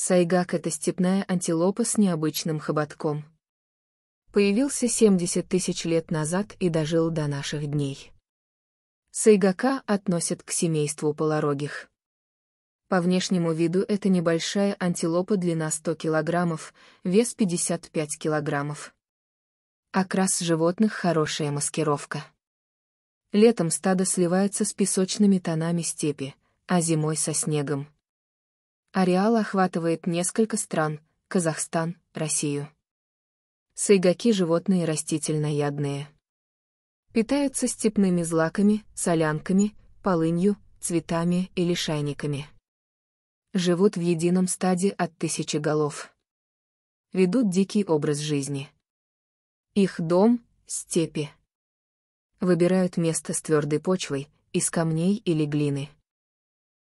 Сайгак — это степная антилопа с необычным хоботком. Появился 70 тысяч лет назад и дожил до наших дней. Сайгака относят к семейству полорогих. По внешнему виду это небольшая антилопа длина 100 килограммов, вес 55 килограммов. Окрас животных — хорошая маскировка. Летом стадо сливается с песочными тонами степи, а зимой со снегом, Ареал охватывает несколько стран – Казахстан, Россию. Сайгаки – животные растительноядные. Питаются степными злаками, солянками, полынью, цветами или шайниками. Живут в едином стаде от тысячи голов. Ведут дикий образ жизни. Их дом — степи. Выбирают место с твердой почвой, из камней или глины.